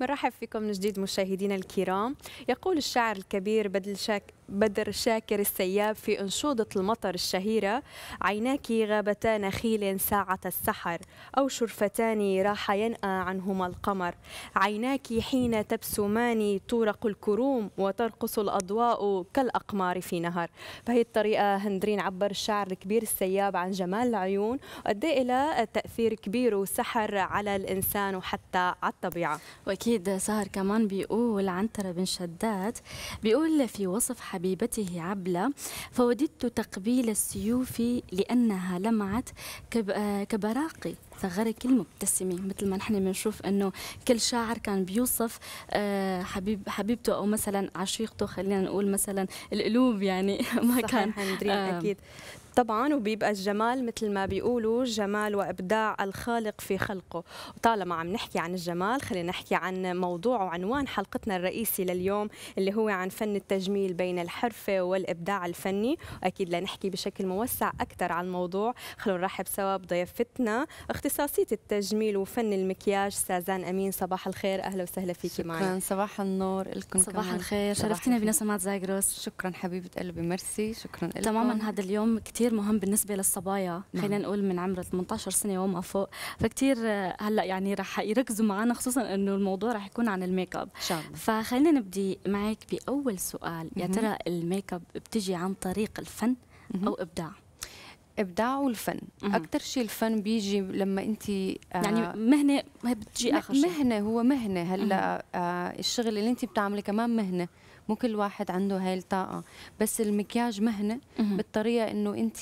مرحب فيكم من جديد مشاهدينا الكرام يقول الشاعر الكبير بدل شك بدر شاكر السياب في أنشودة المطر الشهيرة عيناك غابتا نخيل ساعة السحر أو شرفتان راح ينأى عنهما القمر عيناك حين تبسمان تورق الكروم وترقص الأضواء كالأقمار في نهر بهي الطريقة هندرين عبر الشاعر الكبير السياب عن جمال العيون وقد إلى تأثير كبير وسحر على الإنسان وحتى على الطبيعة وأكيد سهر كمان بيقول عنترة بن شداد بيقول في وصف حبيب حبيبته عبلة فوددت تقبيل السيوف لأنها لمعت كبراقي ثغري كل مبتسمه مثل ما نحن بنشوف انه كل شاعر كان بيوصف آه، حبيب حبيبته او مثلا عشيقته خلينا نقول مثلا القلوب يعني ما كان صحيح آه. اكيد طبعا وبيبقى الجمال مثل ما بيقولوا جمال وابداع الخالق في خلقه وطالما عم نحكي عن الجمال خلينا نحكي عن موضوع وعنوان حلقتنا الرئيسي لليوم اللي هو عن فن التجميل بين الحرفه والابداع الفني واكيد لنحكي بشكل موسع اكثر عن الموضوع خلونا نرحب سوا بضيفتنا اختي اختصاصية التجميل وفن المكياج سازان أمين صباح الخير أهلا وسهلا فيك معي شكرا صباح النور لكم صباح كمان. الخير شرفتينا بنسمات زاجروس شكرا حبيبة قلبي ميرسي شكرا لكم تماما هذا اليوم كثير مهم بالنسبة للصبايا نعم. خلينا نقول من عمر 18 سنة وما فوق فكثير آه، هلا يعني رح يركزوا معنا خصوصا إنه الموضوع رح يكون عن الميك اب فخلينا نبدي معك بأول سؤال يا ترى الميك اب بتجي عن طريق الفن أو إبداع؟ الابداع والفن مم. اكثر شيء الفن بيجي لما انت آه، يعني مهنه بتجي اخر شيء مهنه هو مهنه هلا آه الشغل اللي انت بتعملي كمان مهنه مو كل واحد عنده هاي الطاقه بس المكياج مهنه مم. بالطريقه انه انت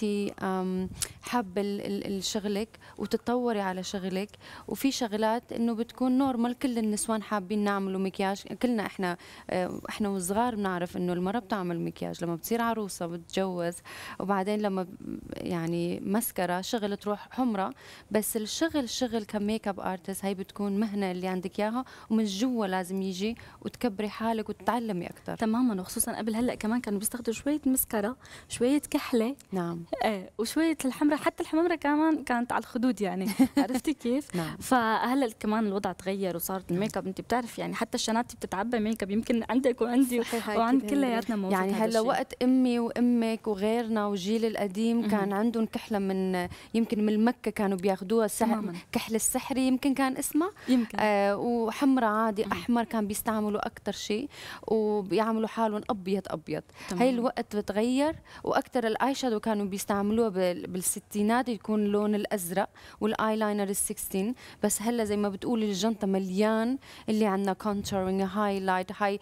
حابه شغلك وتتطوري على شغلك وفي شغلات انه بتكون نورمال كل النسوان حابين نعملوا مكياج كلنا احنا آه، احنا وصغار بنعرف انه المراه بتعمل مكياج لما بتصير عروسه بتتجوز وبعدين لما يعني يعني مسكره شغل تروح حمره بس الشغل شغل كميك اب ارتست هي بتكون مهنه اللي عندك اياها ومن جوا لازم يجي وتكبري حالك وتتعلمي اكثر تماما وخصوصا قبل هلا كمان كانوا بيستخدموا شويه مسكره شويه كحله نعم آه وشويه الحمره حتى الحمره كمان كانت على الخدود يعني عرفتي كيف نعم. فهلا كمان الوضع تغير وصارت نعم. الميك اب انت بتعرف يعني حتى الشنات بتتعبى ميك اب يمكن عندك وعندي وعند كلياتنا يعني هلا وقت امي وامك وغيرنا وجيل القديم كان عنده بدون كحله من يمكن من مكه كانوا بياخذوها السحر كحل السحري يمكن كان اسمها يمكن آه وحمراء عادي مم. احمر كان بيستعملوا اكثر شيء وبيعملوا حالهم ابيض ابيض تمام. هي الوقت بتغير واكثر الاي شادو كانوا بيستعملوها بالستينات يكون اللون الازرق والاي لاينر ال16 بس هلا زي ما بتقولي الجنطه مليان اللي عندنا كونتورينج هايلايت هاي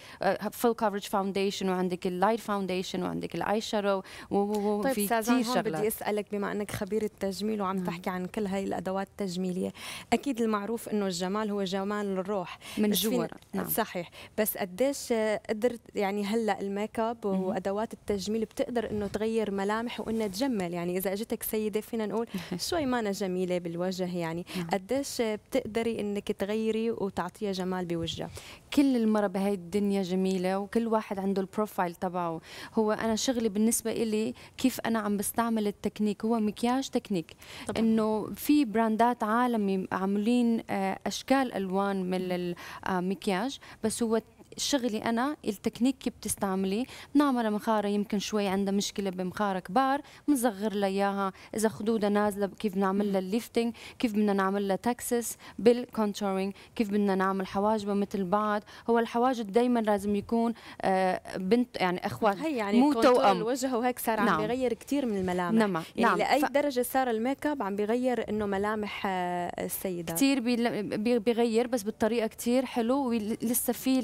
فول كفرج فاونديشن وعندك اللايت فاونديشن وعندك الاي شادو وفي طيب كثير شغلات بدي اسال أسألك بما أنك خبير التجميل وعم نعم. تحكي عن كل هاي الأدوات التجميلية أكيد المعروف أنه الجمال هو جمال الروح من جوا نعم. صحيح بس قديش قدرت يعني هلأ الميك اب وأدوات التجميل بتقدر أنه تغير ملامح وأنها تجمل يعني إذا أجتك سيدة فينا نقول شوي ما أنا جميلة بالوجه يعني نعم. قديش بتقدري أنك تغيري وتعطيها جمال بوجهها كل المرة بهاي الدنيا جميلة وكل واحد عنده البروفايل تبعه هو أنا شغلي بالنسبة إلي كيف أنا عم بستعمل التكنيك هو مكياج تكنيك إنه في براندات عالمي عاملين آه، أشكال ألوان من المكياج آه، بس هو شغلي انا التكنيك كيف بتستعملي بنعملها مخاره يمكن شوي عندها مشكله بمخاره كبار بنصغر لها اياها اذا خدودها نازله كيف بنعمل لها الليفتنج كيف بدنا نعمل لها تاكسس بالكونتورينج كيف بدنا نعمل حواجبها مثل بعض هو الحواجب دائما لازم يكون آه، بنت يعني اخوات هي يعني مو توأم الوجه وهيك صار نعم. عم بيغير كثير من الملامح نعم. يعني نعم. لاي ف... درجه صار الميك اب عم بيغير انه ملامح آه، السيده كثير بيغير بس بالطريقه كثير حلو ولسه في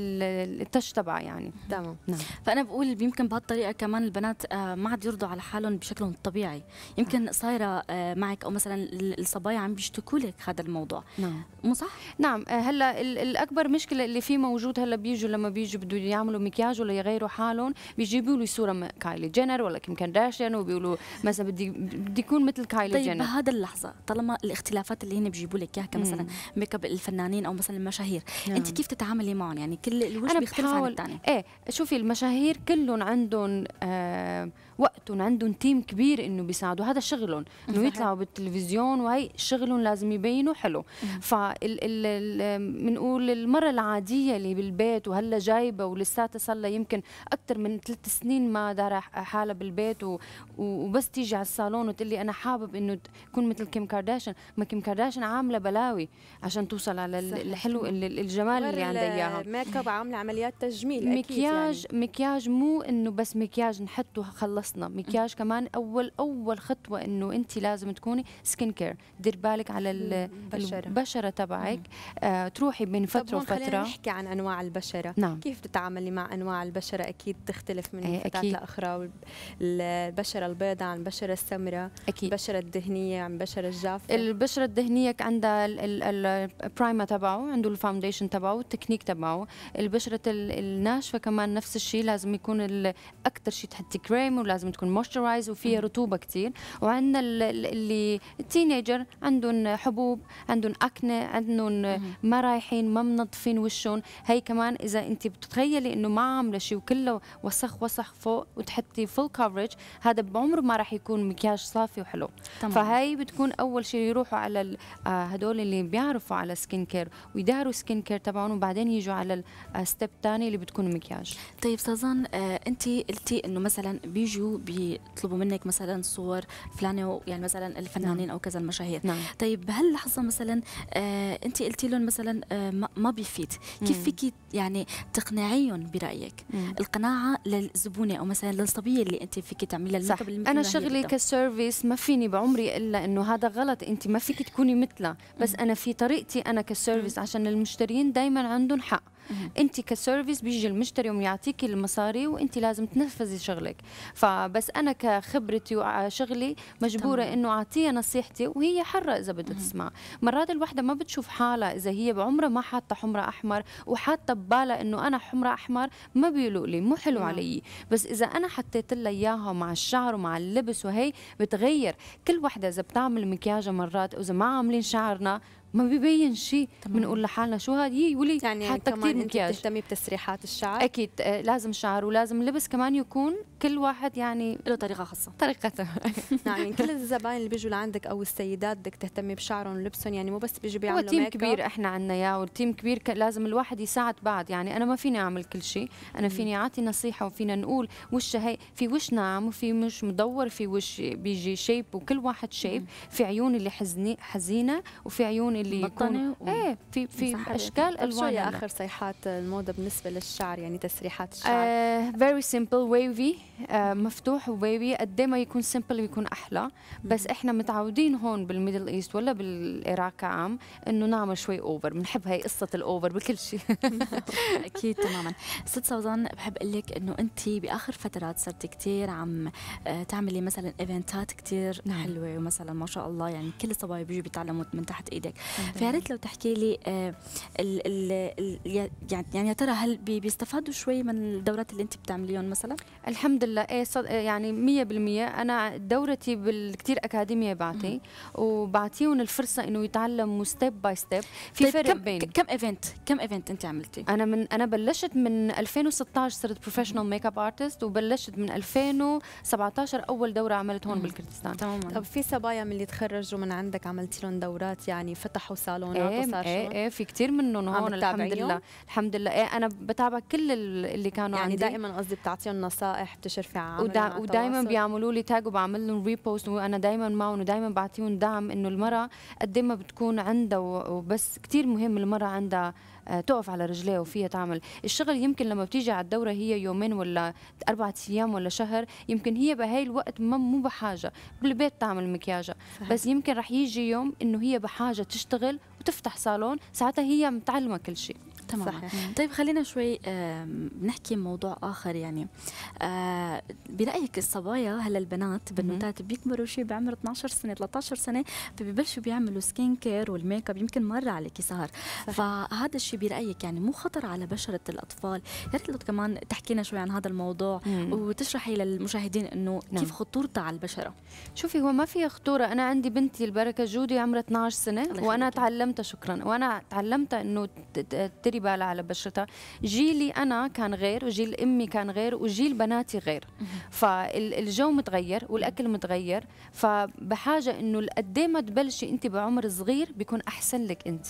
التش تبعها يعني تمام نعم. فانا بقول يمكن بهالطريقه كمان البنات آه، ما عاد يرضوا على حالهم بشكلهم الطبيعي يمكن نعم. صايره آه، معك او مثلا الصبايا عم بيشتكوا لك هذا الموضوع نعم مو صح نعم آه، هلا الاكبر مشكله اللي في موجود هلا بيجوا لما بيجوا بده يعملوا مكياج ولا يغيروا حالهم بيجيبوا لي صوره من كايلي جينر ولا كيم كارداشيان وبيقولوا مثلا بدي بدي يكون مثل كايلي طيب جينر طيب بهذا اللحظه طالما الاختلافات اللي هن بيجيبوا لك اياها كمثلا ميك اب الفنانين او مثلا المشاهير نعم. انت كيف تتعاملي معهم يعني كل الوجه بيختلف عن الثاني ايه شوفي المشاهير كلهم عندهم آه وقتهم عندهم تيم كبير انه بيساعدوا هذا شغلهم انه يطلعوا بالتلفزيون وهي شغلهم لازم يبينوا حلو بنقول المره العاديه اللي بالبيت وهلا جايبه ولساتها صار لها يمكن اكثر من ثلاث سنين ما دار حالها بالبيت و... وبس تيجي على الصالون وتقول لي انا حابب انه تكون مثل كيم كارداشيان ما كيم كارداشيان عامله بلاوي عشان توصل على الحلو الجمال اللي عندها اياها ميك اب عامله عمليات تجميل مكياج اكيد يعني. مكياج مو انه بس مكياج نحطه خلص خلصنا مكياج كمان اول اول خطوه انه انت لازم تكوني سكين كير دير بالك على البشره البشره تبعك آه تروحي بين فتره وفتره خلينا نحكي عن انواع البشره نعم. كيف تتعاملي مع انواع البشره اكيد تختلف من أي فتاه لاخرى البشره البيضاء عن البشره السمراء البشره الدهنيه عن يعني البشره الجافه البشره الدهنيه عندها البرايمر تبعه عنده الفاونديشن تبعه التكنيك تبعه البشره الناشفه كمان نفس الشيء لازم يكون اكثر شيء تحطي كريم ولا لازم تكون مويسترايز وفيها رطوبه كثير وعندنا اللي التينيجر عندهم حبوب عندهم اكنه عندهم ما رايحين ما منظفين وشهم هي كمان اذا انت بتتخيلي انه ما عامله شيء وكله وسخ وسخ فوق وتحطي فول كفرج هذا بعمره ما راح يكون مكياج صافي وحلو تمام. فهي بتكون اول شيء يروحوا على آه، هدول اللي بيعرفوا على سكين كير ويداروا سكين كير تبعهم وبعدين يجوا على الستيب الثاني آه، اللي بتكون مكياج طيب سازان آه انت قلتي انه مثلا بيجوا بيطلبوا منك مثلا صور فلانه يعني مثلا الفنانين نعم. او كذا المشاهير نعم. طيب بهاللحظه مثلا آه انت قلتي لهم مثلا آه ما بيفيد كيف فيكي يعني تقنعيهم برايك مم. القناعه للزبونه او مثلا للصبيه اللي انت فيكي تعملي لها انا شغلي كسيرفيس ما فيني بعمري الا انه هذا غلط انت ما فيك تكوني مثلها بس مم. انا في طريقتي انا كسيرفيس عشان المشترين دائما عندهم حق انت كسيرفيس بيجي المشتري ويعطيكي المصاري وانت لازم تنفذي شغلك فبس انا كخبرتي وشغلي مجبوره انه اعطيها نصيحتي وهي حره اذا بدها تسمع مرات الوحده ما بتشوف حالها اذا هي بعمرها ما حاطه حمره احمر وحاطه ببالها انه انا حمره احمر ما بيلوق لي مو حلو علي بس اذا انا حطيت لها اياها مع الشعر ومع اللبس وهي بتغير كل وحده اذا بتعمل مكياج مرات واذا ما عاملين شعرنا ما ببين شيء بنقول لحالنا شو هاد يي ولي يعني حتى كثير مكياج تهتمي بتسريحات الشعر اكيد آه، لازم شعر ولازم لبس كمان يكون كل واحد يعني له طريقه خاصه طريقته نعم، يعني كل الزباين اللي بيجوا لعندك او السيدات بدك تهتمي بشعرهم ولبسهم يعني مو بس بيجوا بيعملوا هو تيم كبير احنا عندنا اياه والتيم كبير لازم الواحد يساعد بعض يعني انا ما فيني اعمل كل شيء انا فيني اعطي نصيحه وفينا نقول وش هي في وش ناعم وفي مش مدور في وش بيجي شيب وكل واحد شيب في عيون اللي حزني حزينه وفي عيون اللي يكون و... ايه في في اشكال الوان طيب شو اخر صيحات الموضه بالنسبه للشعر يعني تسريحات الشعر فيري سمبل ويفي مفتوح وويفي قد ما يكون سمبل يكون احلى بس احنا متعودين هون بالميدل ايست ولا بالعراق عام انه نعمل شوي اوفر بنحب هي قصه الاوفر بكل شيء اكيد تماما ست سوزان بحب اقول لك انه انت باخر فترات صرت كثير عم آه، تعملي مثلا ايفنتات كثير نعم. حلوه ومثلا ما شاء الله يعني كل الصبايا بيجوا بيتعلموا من تحت ايدك فياريت لو تحكي لي آه، ال ال يعني،, يعني يا ترى هل بيستفادوا شوي من الدورات اللي انت بتعمليهم مثلا؟ الحمد لله ايه, إيه، يعني 100% انا دورتي بالكثير اكاديميه بعطي وبعطيهم الفرصه انه يتعلموا ستيب باي ستيب في طيب فرق كم بين كم ايفنت كم ايفنت انت عملتي؟ انا من انا بلشت من 2016 صرت بروفيشنال ميك اب ارتست وبلشت من 2017 اول دوره عملت هون بالكردستان تماما طب في صبايا من اللي تخرجوا من عندك عملتي لهم دورات يعني فتح فتحوا صالونات ايه وصار ايه, ايه في كثير منهم هون الحمد لله الحمد لله ايه انا بتابع كل اللي كانوا يعني عندي يعني دائما قصدي بتعطيهم نصائح بتشرفي على ودا ودائما بيعملوا لي تاج وبعمل لهم ريبوست وانا دائما معهم ودائما بعطيهم دعم انه المراه قد إيه ما بتكون عندها وبس كثير مهم المراه عندها آه، تقف على رجليها وفيها تعمل الشغل يمكن لما بتيجي على الدوره هي يومين ولا أربعة ايام ولا شهر يمكن هي بهاي الوقت مو بحاجه بالبيت تعمل مكياجها بس يمكن رح يجي يوم انه هي بحاجه تشتغل تشتغل وتفتح صالون ساعتها هي متعلمه كل شيء تماما صحيح. طيب خلينا شوي نحكي موضوع اخر يعني آه، برايك الصبايا هلا البنات بنوتات بيكبروا شيء بعمر 12 سنه 13 سنه فبيبلشوا بيعملوا سكين كير والميك اب يمكن مره عليك سهر فهذا الشيء برايك يعني مو خطر على بشره الاطفال يا ريت لو كمان تحكي لنا شوي عن هذا الموضوع مم. وتشرحي للمشاهدين انه نعم. كيف خطورته على البشره شوفي هو ما في خطوره انا عندي بنتي البركه جودي عمرها 12 سنه وانا تعلمتها شكرا وانا تعلمتها انه تري يشيلي بالها على بشرتها جيلي انا كان غير وجيل امي كان غير وجيل بناتي غير فالجو متغير والاكل متغير فبحاجه انه قد ما تبلشي انت بعمر صغير بيكون احسن لك انت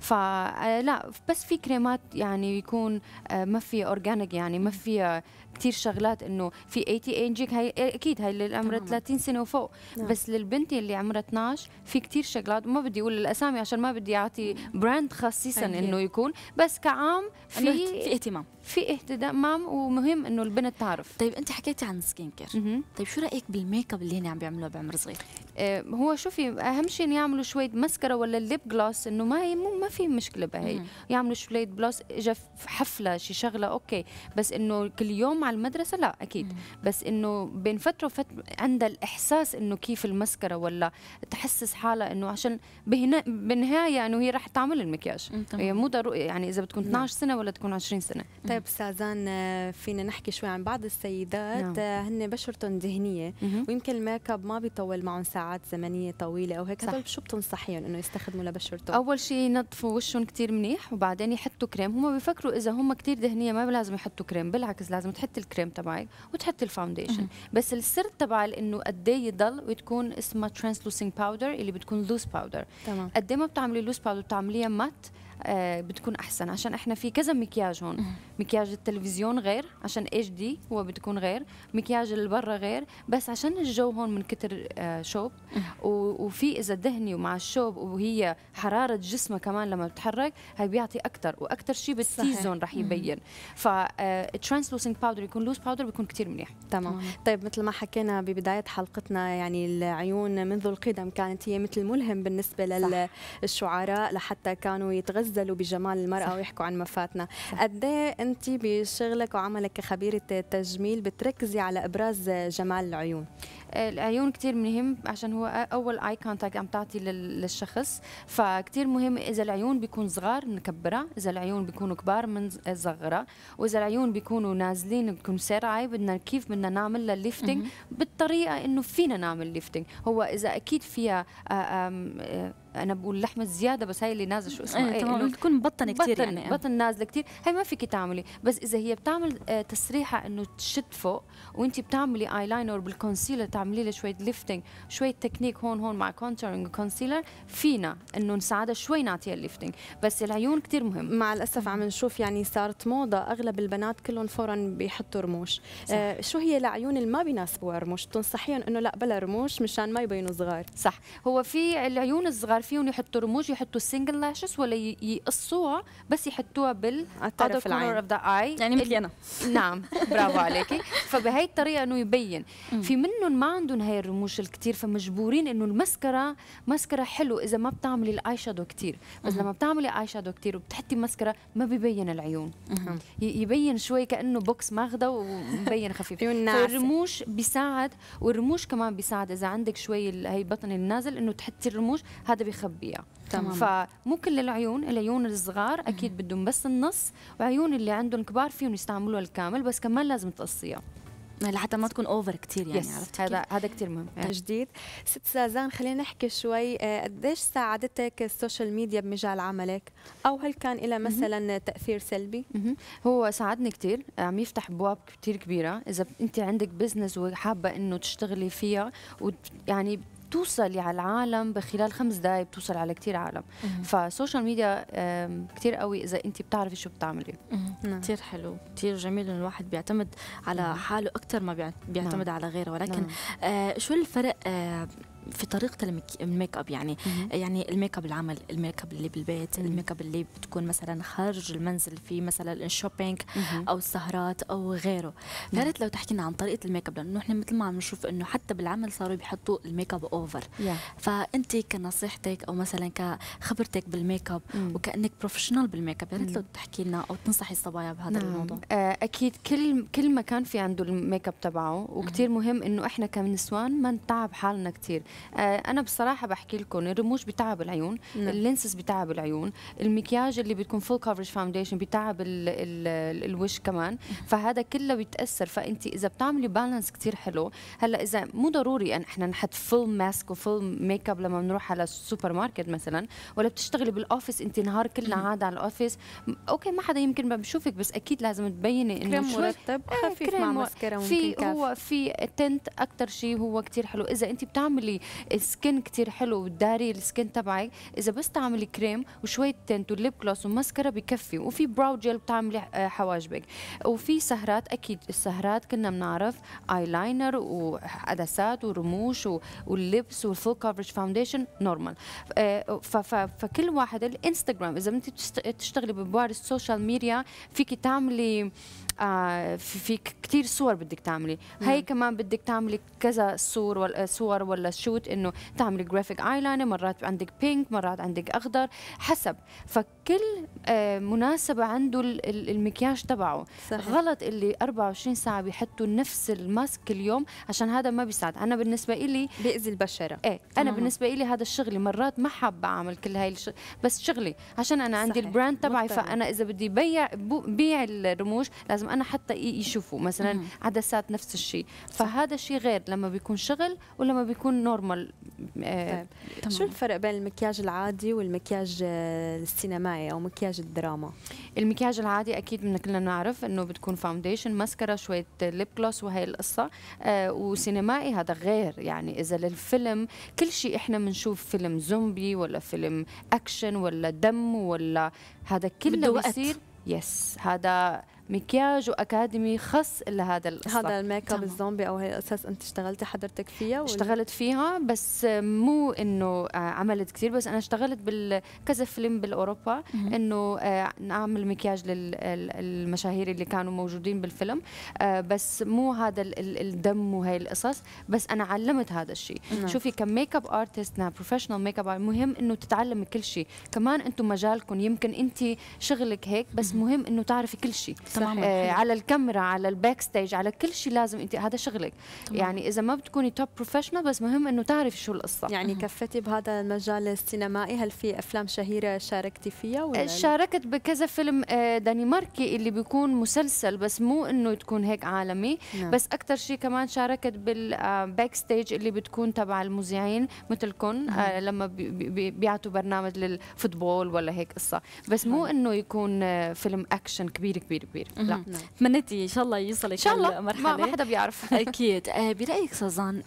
فلا بس في كريمات يعني يكون آه، ما فيها اورجانيك يعني ما فيها آه، كثير شغلات انه في اي تي انجيك هي آه، اكيد هي اللي عمرها 30 سنه وفوق نعم. بس للبنت اللي عمرها 12 في كثير شغلات ما بدي اقول الاسامي عشان ما بدي اعطي براند خصيصا انه يكون بس كعام في في اهتمام في اهتمام ومهم انه البنت تعرف طيب انت حكيتي عن سكين كير طيب شو رايك بالميك اب اللي هن عم بيعملوه بعمر صغير آه هو شوفي اهم شيء يعملوا شويه مسكره ولا الليب جلوس انه ما هي ما في مشكله بهي يعملوا شويه بلوس اجى حفله شي شغله اوكي بس انه كل يوم على المدرسه لا اكيد مم. بس انه بين فتره وفتره عندها الاحساس انه كيف المسكره ولا تحسس حالها انه عشان بهنا بالنهايه انه هي راح تعمل المكياج هي مو ضروري يعني اذا بتكون 12 نعم. سنه ولا تكون 20 سنه طيب استاذان آه، فينا نحكي شوي عن بعض السيدات نعم. آه، هن بشرتهم دهنيه ويمكن الميك اب ما بيطول معهم ساعات زمنيه طويله او هيك هدول شو بتنصحيهم انه يستخدموا لبشرتهم اول شيء ينظفوا وشهم كثير منيح وبعدين يحطوا كريم هم بيفكروا اذا هم كثير دهنيه ما لازم يحطوا كريم بالعكس لازم تحطي الكريم تبعك وتحطي الفاونديشن بس السر تبع انه قد ايه يضل وتكون اسمها ترانسلوسينج باودر اللي بتكون لوز باودر تمام قد إيه ما بتعملي لوز باودر بتعمليها مات آه، بتكون احسن عشان احنا في كذا مكياج هون مكياج التلفزيون غير عشان اتش دي هو بتكون غير مكياج اللي برا غير بس عشان الجو هون من كتر آه، شوب وفي اذا دهني ومع الشوب وهي حراره جسمها كمان لما بتحرك هي بيعطي اكثر واكثر شيء بالسيزون رح يبين ف ترانسلوسنج آه، باودر يكون لوس باودر بيكون كثير منيح تمام طيب مثل ما حكينا ببدايه حلقتنا يعني العيون منذ القدم كانت هي مثل ملهم بالنسبه للشعراء لحتى كانوا يتغذوا يتغزلوا بجمال المرأة صح. ويحكوا عن مفاتنا قد إيه أنت بشغلك وعملك كخبيرة تجميل بتركزي على إبراز جمال العيون العيون كثير مهم عشان هو اول اي كونتاكت عم تعطي للشخص فكثير مهم اذا العيون بيكون صغار نكبرها اذا العيون بيكونوا كبار بنصغرها واذا العيون بيكونوا نازلين بتكون سرعه بدنا كيف بدنا نعمل للليفتنج بالطريقه انه فينا نعمل ليفتنج هو اذا اكيد فيها آه، آه، انا بقول لحمه زياده بس هاي اللي نازله شو اسمها ايه, إيه، تمام تكون بطن كثير يعني آه. بطن نازله كثير هي ما فيك تعملي بس اذا هي بتعمل تسريحه انه تشد فوق وانت بتعملي اي لاينر بالكونسيلر تعملي لي شويه ليفتنج شويه تكنيك هون هون مع كونتورنج وكونسيلر فينا انه نساعدها شوي نعطيها الليفتنج بس العيون كثير مهم مع الاسف عم نشوف يعني صارت موضه اغلب البنات كلهم فورا بيحطوا رموش آه شو هي العيون اللي ما بيناسبوها رموش بتنصحيهم انه لا بلا رموش مشان ما يبينوا صغار صح هو في العيون الصغار فيهم يحطوا رموش يحطوا سنجل لاشز ولا يقصوها بس يحطوها بال الطرف العين اوف ذا اي يعني مثلي انا نعم برافو عليكي فبهي الطريقه انه يبين في منهم ما عندهم هاي الرموش الكتير فمجبورين انه المسكره مسكره حلو اذا ما بتعملي الاي شادو كتير بس لما بتعملي اي شادو كتير وبتحطي مسكره ما ببين العيون يبين شوي كانه بوكس ماخده ومبين خفيف الرموش بيساعد والرموش كمان بيساعد اذا عندك شوي هي بطن النازل انه تحطي الرموش هذا بخبيها تمام فمو كل العيون العيون الصغار اكيد بدهم بس النص وعيون اللي عندهم كبار فيهم يستعملوها الكامل بس كمان لازم تقصيها لحتى ما تكون اوفر كثير يعني عرفت هذا هذا كثير مهم جديد ست سازان خلينا نحكي شوي آه، قديش ساعدتك السوشيال ميديا بمجال عملك او هل كان لها مثلا تاثير سلبي هو ساعدني كثير آه، عم يفتح ابواب كثير كبيره اذا انت عندك بزنس وحابه انه تشتغلي فيها ويعني بتوصلي على العالم بخلال خمس دقائق بتوصل على كثير عالم فالسوشيال ميديا كثير قوي اذا انت بتعرفي شو بتعملي نعم. كثير حلو كثير جميل انه الواحد بيعتمد على نعم. حاله اكثر ما بيعتمد نعم. على غيره ولكن آه، شو الفرق آه، في طريقه الميك اب يعني مم. يعني الميك اب العمل الميك اب اللي بالبيت مم. الميك اب اللي بتكون مثلا خارج المنزل في مثلا الشوبينج او السهرات او غيره يا نعم. ريت لو تحكي لنا عن طريقه الميك اب لانه نحن مثل ما عم نشوف انه حتى بالعمل صاروا بيحطوا الميك اب اوفر فانت كنصيحتك او مثلا كخبرتك بالميك اب وكانك بروفيشنال بالميك اب يا ريت لو تحكي لنا او تنصحي الصبايا بهذا مم. نعم. الموضوع آه، اكيد كل كل مكان في عنده الميك اب تبعه وكثير مهم انه احنا كنسوان ما نتعب حالنا كثير آه، انا بصراحه بحكي لكم الرموش بتعب العيون نعم. اللينسز بتعب العيون المكياج اللي بتكون فول كفرج فاونديشن بتعب الوش كمان فهذا كله بيتاثر فانت اذا بتعملي بالانس كثير حلو هلا اذا مو ضروري ان احنا نحط فول ماسك وفول ميك اب لما بنروح على السوبر ماركت مثلا ولا بتشتغلي بالاوفيس انت نهار كلنا قاعده على الاوفيس اوكي ما حدا يمكن ما بشوفك بس اكيد لازم تبيني انه كريم مرتب إيه، خفيف مع ماسكارا في هو في تنت اكثر شيء هو كثير حلو اذا انت بتعملي السكن كتير حلو وتداري السكن تبعك اذا بس تعملي كريم وشويه تنت وليب كلوس وماسكارا بكفي وفي براو جيل بتعملي آه، حواجبك وفي سهرات اكيد السهرات كنا بنعرف اي لاينر وعدسات ورموش واللبس والفول كفرج فاونديشن نورمال فكل واحد الانستغرام اذا انت تشتغلي ببوار السوشيال ميديا فيك تعملي آه في كثير صور بدك تعملي هي كمان بدك تعملي كذا صور ولا صور ولا شو شوت انه تعمل جرافيك اي مرات عندك بينك مرات عندك اخضر حسب فكل آه، مناسبه عنده المكياج تبعه صحيح. غلط اللي 24 ساعه بيحطوا نفس الماسك اليوم عشان هذا ما بيساعد انا بالنسبه لي بيأذي البشره ايه انا آه. بالنسبه لي هذا الشغل مرات ما حابه اعمل كل هاي الش... بس شغلي عشان انا عندي صحيح. البراند تبعي فانا اذا بدي بيع بيع الرموش لازم انا حتى يشوفوا مثلا عدسات نفس الشيء فهذا الشيء غير لما بيكون شغل ولما بيكون نورمال نورمال آه طيب. شو الفرق بين المكياج العادي والمكياج آه، السينمائي او مكياج الدراما المكياج العادي اكيد من كلنا نعرف انه بتكون فاونديشن ماسكارا شويه ليب جلوس وهي القصه آه وسينمائي هذا غير يعني اذا للفيلم كل شيء احنا بنشوف فيلم زومبي ولا فيلم اكشن ولا دم ولا هذا كله بصير يس هذا مكياج واكاديمي خاص لهذا هذا الميك اب الزومبي او هي اساس انت اشتغلتي حضرتك فيها اشتغلت فيها بس مو انه آه، عملت كثير بس انا اشتغلت بالكذا فيلم بالاوروبا انه آه، نعمل مكياج للمشاهير اللي كانوا موجودين بالفيلم آه، بس مو هذا الدم وهي القصص بس انا علمت هذا الشيء نعم. شوفي كميك اب ارتست بروفيشنال ميك اب مهم انه تتعلمي كل شيء كمان انتم مجالكم يمكن انت شغلك هيك بس مهم انه تعرفي كل شيء تماما آه على الكاميرا على الباك ستيج على كل شيء لازم انت هذا شغلك تمام. يعني اذا ما بتكوني توب بروفيشنال بس مهم انه تعرفي شو القصه يعني كفتي بهذا المجال السينمائي هل في افلام شهيره شاركتي فيها ولا شاركت بكذا فيلم آه، دنماركي اللي بيكون مسلسل بس مو انه تكون هيك عالمي نعم. بس اكثر شيء كمان شاركت بالباك آه، ستيج اللي بتكون تبع المذيعين مثلكم آه لما بيعطوا برنامج للفوتبول ولا هيك قصه بس مو انه يكون آه، فيلم اكشن كبير كبير كبير كبير لا تمنيتي نعم. ان شاء الله يوصلك ان شاء الله المرحله ما حدا بيعرف اكيد آه، برايك سوزان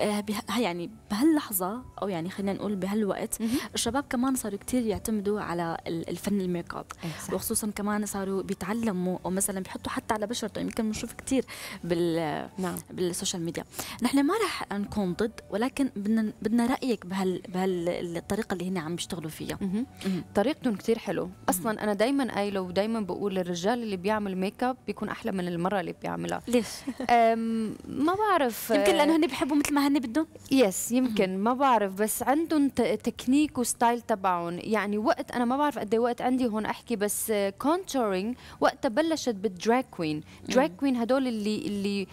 آه، يعني بهاللحظه او يعني خلينا نقول بهالوقت الشباب كمان صاروا كثير يعتمدوا على الفن الميك اب وخصوصا كمان صاروا بيتعلموا مثلا بيحطوا حتى على بشرته طيب، يمكن بنشوف كثير بال نعم. بالسوشيال ميديا نحن ما راح نكون ضد ولكن بدنا بدنا رايك بهال بهالطريقه اللي هن عم بيشتغلوا فيها طريقتهم كثير حلو اصلا انا دائما قايله ودائما بقول للرجال الرجال اللي بيعمل ميك اب بيكون احلى من المره اللي بيعملها ليش ما بعرف يمكن لانه آه، هن بحبوا مثل ما هن بدهم يس يمكن ما بعرف بس عندهم تكنيك وستايل تبعهم يعني وقت انا ما بعرف قد إيه وقت عندي هون احكي بس كونتورينج آه، وقتها بلشت بالدراك كوين دراك كوين هدول اللي اللي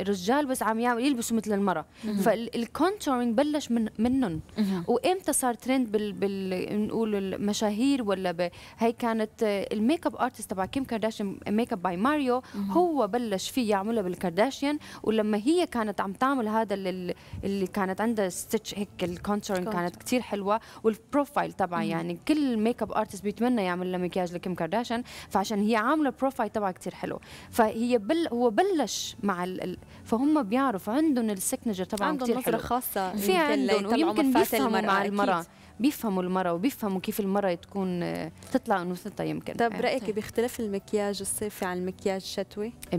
رجال بس عم يعمل يلبسوا مثل المره فالكونتورينج بلش من منهم وامتى صار ترند بال, بال... نقول المشاهير ولا ب... هي كانت الميك اب ارتست تبع كيم كارداشيان ميك اب باي ماريو هو بلش فيه يعملها بالكارداشيان ولما هي كانت عم تعمل هذا اللي كانت عندها ستيتش هيك الكونتورين كانت كثير حلوه والبروفايل تبعها يعني كل ميك اب ارتست بيتمنى يعمل له مكياج لكيم كارداشيان فعشان هي عامله بروفايل تبعها كثير حلو فهي بل هو بلش مع ال... فهم بيعرفوا عندهم السكنجر تبعهم كثير حلو عندهم نظره خاصه في عندهم ويمكن بيفهموا مع المراه أكيد. بيفهموا المرأة وبيفهموا كيف المرأة تكون آه، تطلع انوثتها يمكن طب رأيك بيختلف المكياج الصيفي عن المكياج الشتوي؟ 100%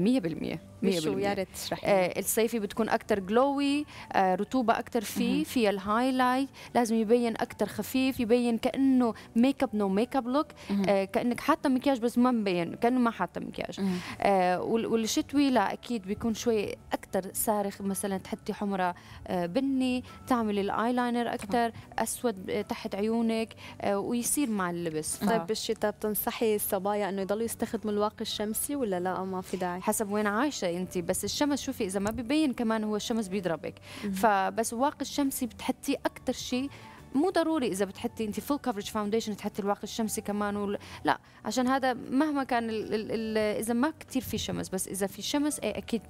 مشو يا ريت تشرحي آه، الصيفي بتكون اكثر جلوي آه، رطوبه اكثر فيه فيها الهايلايت لازم يبين اكثر خفيف يبين كانه ميك اب نو ميك اب لوك كانك حاطه مكياج بس ما مبين كانه ما حاطه مكياج آه، والشتوي لا اكيد بيكون شوي اكثر صارخ مثلا تحطي حمرة بني تعملي الايلاينر اكثر اسود تحت عيونك ويصير مع اللبس طيب بالشتاء بتنصحي الصبايا انه يضلوا يستخدموا الواقي الشمسي ولا لا ما في داعي حسب وين عايشه تتمشي انت بس الشمس شوفي اذا ما ببين كمان هو الشمس بيضربك فبس واقي الشمسي بتحسيه اكثر شيء مو ضروري اذا بتحطي انت فول كفرج فاونديشن تحطي الواقي الشمسي كمان ولا لا عشان هذا مهما كان ال ال ال اذا ما كثير في شمس بس اذا في شمس اي اكيد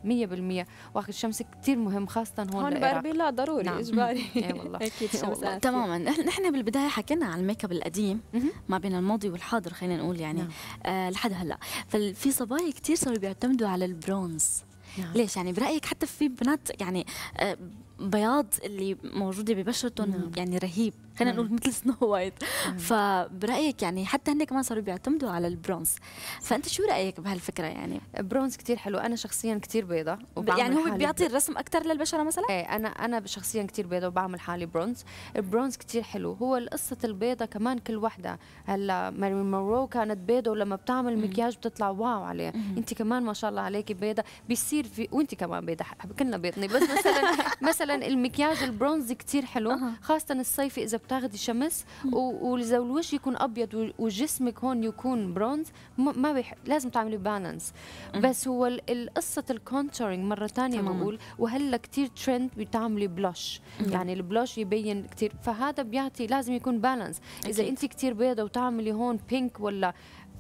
100% واقي الشمسي كثير مهم خاصه هون هون باربي لا ضروري نعم. اجباري اي والله اكيد إيه شمس تماما نحن بالبدايه حكينا عن الميك اب القديم ما بين الماضي والحاضر خلينا نقول يعني نعم. آه لحد هلا ففي صبايا كثير صاروا بيعتمدوا على البرونز نعم. ليش يعني برايك حتى في بنات يعني آه البياض اللي موجوده ببشرتهم يعني رهيب خلينا نقول مثل سنو وايت فبرايك يعني حتى هن كمان صاروا بيعتمدوا على البرونز فانت شو رايك بهالفكره يعني برونز كثير حلو انا شخصيا كثير بيضه يعني هو بيعطي الرسم اكثر للبشره مثلا ايه انا انا شخصيا كثير بيضه وبعمل حالي برونز البرونز كثير حلو هو قصه البيضه كمان كل وحده هلا ماري مارو كانت بيضه ولما بتعمل مكياج بتطلع واو عليها انت كمان ما شاء الله عليكي بيضه بيصير في وانت كمان بيضه كلنا بيضني بس مثلا مثلا المكياج البرونز كثير حلو خاصه الصيفي اذا بتاخذي شمس والوجه الوجه يكون ابيض وجسمك هون يكون برونز ما بيح... لازم تعملي بالانس بس هو قصه الكونتورينج مره ثانيه بقول وهلا كثير ترند بتعملي بلش يعني البلش يبين كثير فهذا بيعطي لازم يكون بالانس اذا انت كثير بيضه وتعملي هون بينك ولا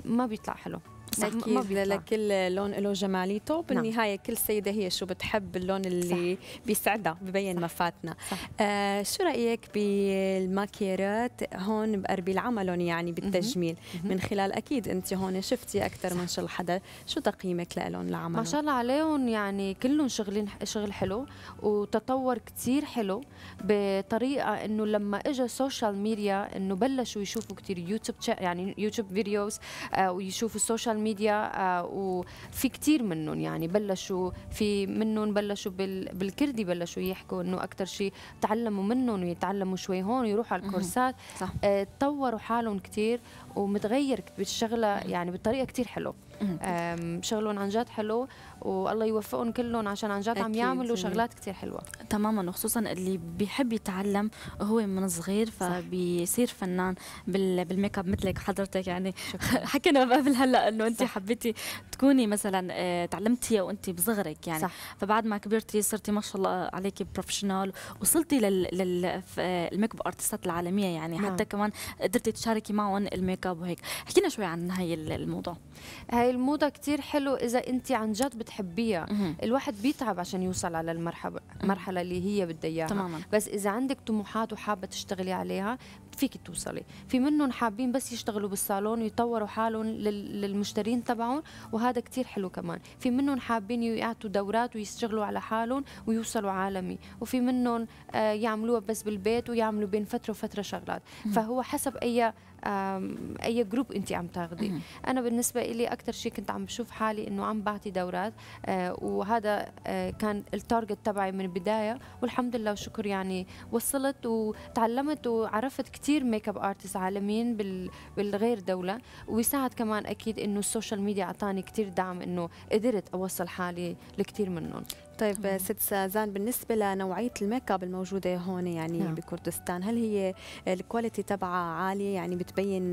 ما بيطلع حلو أكيد لكل لون له جماليته وبالنهايه نعم. كل سيده هي شو بتحب اللون اللي صح. بيسعدها ببين مفاتنا آه شو رايك بالماكيرات هون باربيل عملهم يعني بالتجميل مه. من خلال اكيد انت هون شفتي اكثر من شل حدا شو تقييمك لهم العمل ما شاء الله عليهم يعني كلهم شغلين شغل حلو وتطور كثير حلو بطريقه انه لما اجى السوشيال ميديا انه بلشوا يشوفوا كثير يوتيوب يعني يوتيوب فيديوز آه ويشوفوا السوشيال السوشيال ميديا آه، وفي كتير منهم يعني بلشوا في منهم بلشوا بالكردي بلشوا يحكوا انه اكثر شيء تعلموا منهم ويتعلموا شوي هون ويروحوا على الكورسات صح. آه، طوروا حالهم كتير ومتغير بالشغله يعني بطريقه كتير حلوه شغلهم عن جد حلو والله يوفقهم كلهم عشان عن جد عم يعملوا شغلات كثير حلوه تماما وخصوصا اللي بيحب يتعلم هو من صغير فبيصير فنان بالميك اب مثلك حضرتك يعني حكينا قبل هلا انه انت حبيتي تكوني مثلا آه، تعلمتي وانت بصغرك يعني صح. فبعد ما كبرتي صرتي ما شاء الله عليكي بروفيشنال وصلتي للميك اب ارتستات العالميه يعني نعم. حتى كمان قدرتي تشاركي معهم الميك اب وهيك حكينا شوي عن هي الموضوع هي هاي الموضة كتير حلو إذا أنت عن جد بتحبيها الواحد بيتعب عشان يوصل على المرحلة اللي هي بدها إياها بس إذا عندك طموحات وحابة تشتغلي عليها فيك توصلي في منهم حابين بس يشتغلوا بالصالون ويطوروا حالهم للمشترين تبعهم وهذا كتير حلو كمان في منهم حابين يعطوا دورات ويشتغلوا على حالهم ويوصلوا عالمي وفي منهم آه، يعملوها بس بالبيت ويعملوا بين فتره وفتره شغلات فهو حسب اي اي جروب انت عم تاخذي انا بالنسبه لي اكثر شيء كنت عم بشوف حالي انه عم بعطي دورات آه، وهذا آه، كان التارجت تبعي من البدايه والحمد لله وشكر يعني وصلت وتعلمت وعرفت كثير كثير ميك اب ارتست عالميين بال... بالغير دوله ويساعد كمان اكيد انه السوشيال ميديا اعطاني كثير دعم انه قدرت اوصل حالي لكثير منهم طيب ست سازان بالنسبه لنوعيه الميك اب الموجوده هون يعني نعم. بكردستان هل هي الكواليتي تبعها عاليه يعني بتبين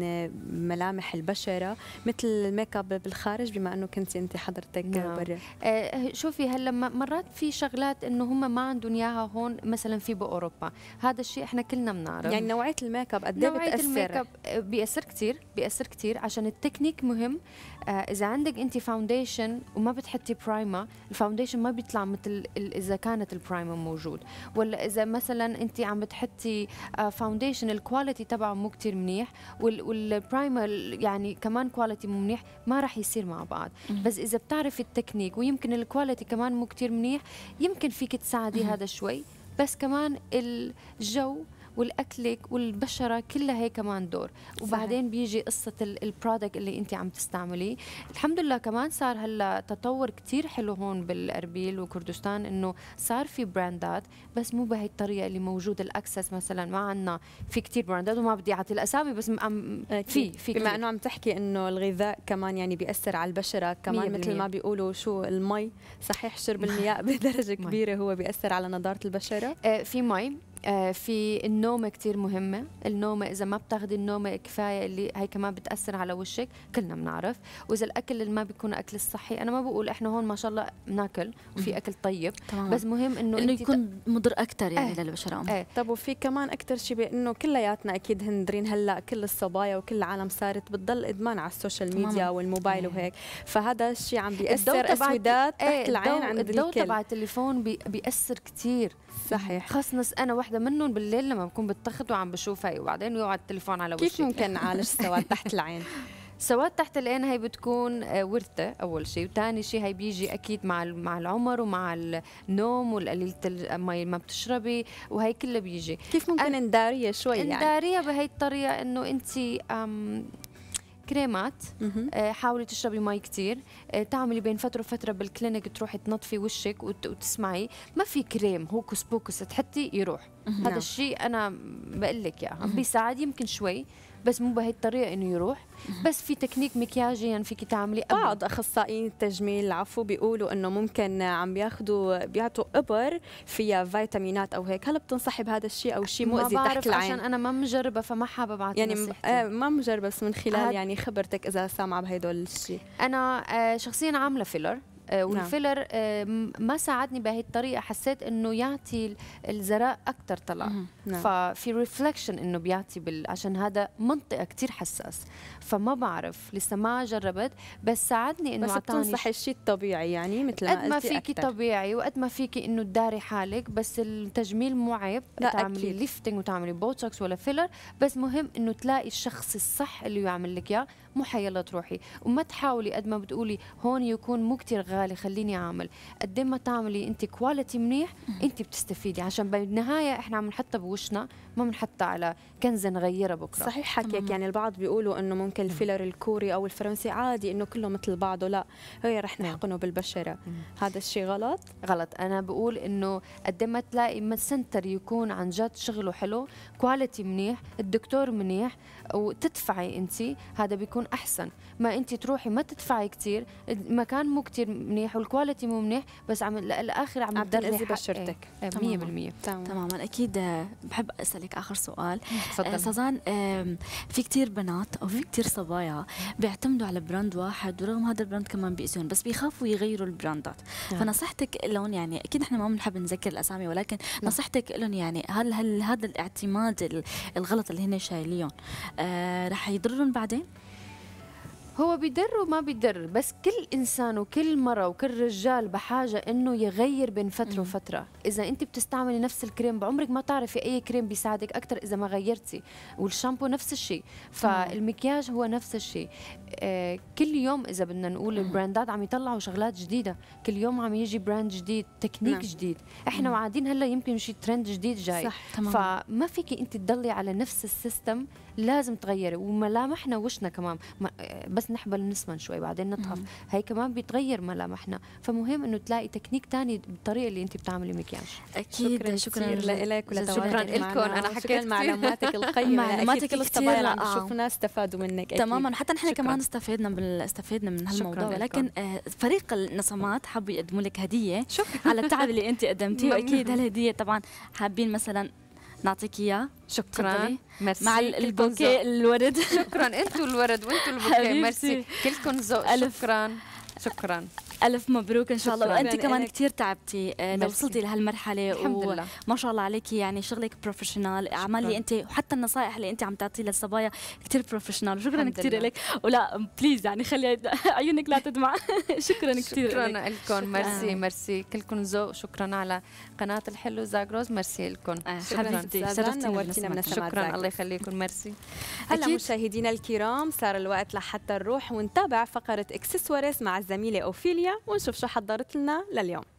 ملامح البشره مثل الميك اب بالخارج بما انه كنت انت حضرتك نعم. برا آه شوفي هلا مرات في شغلات انه هم ما عندهم اياها هون مثلا في باوروبا هذا الشيء احنا كلنا بنعرف يعني نوعيه الميك اب قد ايه بتاثر الميك اب آه، بياثر كثير بياثر كثير عشان التكنيك مهم آه اذا عندك انت فاونديشن وما بتحطي برايمر الفاونديشن ما بيطلع مثل اذا كانت البرايمر موجود ولا اذا مثلا انت عم تحطي فاونديشن الكواليتي تبعه مو كتير منيح والبرايمر يعني كمان كواليتي مو منيح ما راح يصير مع بعض بس اذا بتعرفي التكنيك ويمكن الكواليتي كمان مو كتير منيح يمكن فيك تساعدي هذا شوي بس كمان الجو والاكلك والبشره كلها هي كمان دور وبعدين بيجي قصه البرودكت اللي انت عم تستعمليه الحمد لله كمان صار هلا تطور كتير حلو هون بالاربيل وكردستان انه صار في براندات بس مو بهي الطريقه اللي موجود الاكسس مثلا ما عندنا في كتير براندات وما بدي اعطي الاسامي بس عم في في بما انه عم تحكي انه الغذاء كمان يعني بياثر على البشره كمان مثل ما بيقولوا شو المي صحيح شرب المياه بدرجه كبيره هو بياثر على نضاره البشره آه، في مي آه، في النوم كتير مهمة النوم إذا ما بتاخدي النوم كفاية اللي هي كمان بتأثر على وشك كلنا بنعرف وإذا الأكل اللي ما بيكون أكل الصحي أنا ما بقول إحنا هون ما شاء الله بناكل وفي أكل طيب طبعا. بس مهم إنه إنه يكون مضر أكثر يعني آه. للبشرة أم. آه. طب وفي كمان أكثر شيء بإنه كلياتنا أكيد هندرين هلا كل الصبايا وكل العالم صارت بتضل إدمان على السوشيال ميديا طبعاً. والموبايل آه. وهيك فهذا الشيء عم بيأثر أسودات تحت إيه، العين عند الكل الدور تبع التليفون بيأثر كثير صحيح خاص ناس انا وحده منهم بالليل لما بكون بالتخت وعم بشوف هي وبعدين يقعد التليفون على وشي كيف ممكن نعالج السواد تحت العين سواد تحت العين هي بتكون آه، ورثه اول شيء وثاني شيء هي بيجي اكيد مع مع العمر ومع النوم وقليله المي ما بتشربي وهي كلها بيجي كيف ممكن نداريها شوي يعني نداريها بهي الطريقه انه انت كريمات آه، حاولي تشربي مي كثير آه، تعملي بين فتره وفتره بالكلينك تروحي تنظفي وشك وتسمعي ما في كريم هوكس بوكس تحطي يروح هذا نعم. الشيء انا بقول لك اياه بيساعد يمكن شوي بس مو بهي الطريقه انه يروح بس في تكنيك مكياجيا يعني فيك تعملي بعض اخصائيين التجميل العفو بيقولوا انه ممكن عم بياخذوا بيعطوا ابر فيها فيتامينات او هيك هل بتنصحي بهذا الشيء او شيء مؤذي تحت العين عشان انا ما مجربه فما حابه ابعث يعني آه، ما مجربه بس من خلال يعني خبرتك اذا سامعه بهدول الشيء انا آه، شخصيا عامله فيلر آه، نعم. والفيلر آه، ما ساعدني بهي الطريقه حسيت انه يعطي الزراء اكثر طلع نعم. ففي ريفلكشن انه بيعطي بال... عشان هذا منطقه كثير حساس فما بعرف لسه ما جربت بس ساعدني انه بس بتنصحي الشيء الطبيعي يعني مثل قد ما فيكي أكتر. طبيعي وقد ما فيكي انه تداري حالك بس التجميل مو عيب تعملي ليفتنج وتعملي بوتوكس ولا فيلر بس مهم انه تلاقي الشخص الصح اللي يعمل لك اياه مو حيلا تروحي وما تحاولي قد ما بتقولي هون يكون مو كثير شغاله خليني اعمل قد إيه ما تعملي انت كواليتي منيح انت بتستفيدي عشان بالنهايه احنا عم نحطها بوشنا ما بنحطها على كنز نغيره بكره صحيح حكيك يعني البعض بيقولوا انه ممكن الفيلر الكوري او الفرنسي عادي انه كله مثل بعضه لا هي رح نعم. نحقنه بالبشره هذا الشيء غلط غلط انا بقول انه قد إيه ما تلاقي سنتر يكون عن جد شغله حلو كواليتي منيح الدكتور منيح وتدفعي انت هذا بيكون احسن ما انت تروحي ما تدفعي كثير المكان مو كثير منيح والكواليتي مو منيح بس عم للاخر عم تدرسي بشرتك 100% إيه، إيه، تماما اكيد آه، بحب اسالك اخر سؤال تفضل آه، سازان في كثير بنات او في كثير صبايا بيعتمدوا على براند واحد ورغم هذا البراند كمان بيأذون بس بيخافوا يغيروا البراندات نعم. فنصيحتك لهم يعني اكيد احنا ما بنحب نذكر الاسامي ولكن نعم. نصيحتك لهم يعني هل هل هذا الاعتماد الغلط اللي هن شايليهم آه، رح يضرهم بعدين هو بيضر وما بيضر بس كل انسان وكل مره وكل رجال بحاجه انه يغير بين فتره وفتره اذا انت بتستعملي نفس الكريم بعمرك ما تعرفي اي كريم بيساعدك اكثر اذا ما غيرتي والشامبو نفس الشيء فالمكياج هو نفس الشيء آه كل يوم اذا بدنا نقول البراندات عم يطلعوا شغلات جديده كل يوم عم يجي براند جديد تكنيك نعم. جديد احنا وعادين هلا يمكن شيء ترند جديد جاي صح تمام. فما فيك انت تضلي على نفس السيستم لازم تغيري وملامحنا وشنا كمان بس نحبل نسمن شوي بعدين نطهف هي كمان بيتغير ملامحنا فمهم انه تلاقي تكنيك تاني بالطريقه اللي انت بتعملي مكياج اكيد شكرا, لك شكرا لكم انا حكيت معلوماتك القيمه معلوماتك الكثير آه. شفنا استفادوا منك تماما حتى نحن كمان استفدنا بال... استفدنا من هالموضوع لكن آه، فريق النصمات حبوا يقدموا لك هديه على التعب اللي انت قدمتيه واكيد هالهديه طبعا حابين مثلا نعطيك اياه شكرا مع البوكي الورد شكرا انتو الورد وانتو البوكي ميرسي كلكم ذوق شكرا شكرا الف مبروك ان شاء الله وانت كمان كثير تعبتي آه، لو وصلتي لهالمرحله الحمد لله وما شاء الله عليكي يعني شغلك بروفيشنال اعمال اللي انت وحتى النصائح اللي انت عم تعطي للصبايا كثير بروفيشنال وشكرا كثير لك ولا بليز يعني خلي عيونك لا تدمع شكرا كثير شكرا لكم ميرسي ميرسي كلكم ذوق شكرا على قناه الحلو زاغروز ميرسي لكم آه، حبيبتي شرفتي نورتينا من شكرا الله يخليكم ميرسي هلا مشاهدينا الكرام صار الوقت لحتى نروح ونتابع فقره اكسسوارز مع الزميله اوفيليا اليومية ونشوف شو حضرت لنا لليوم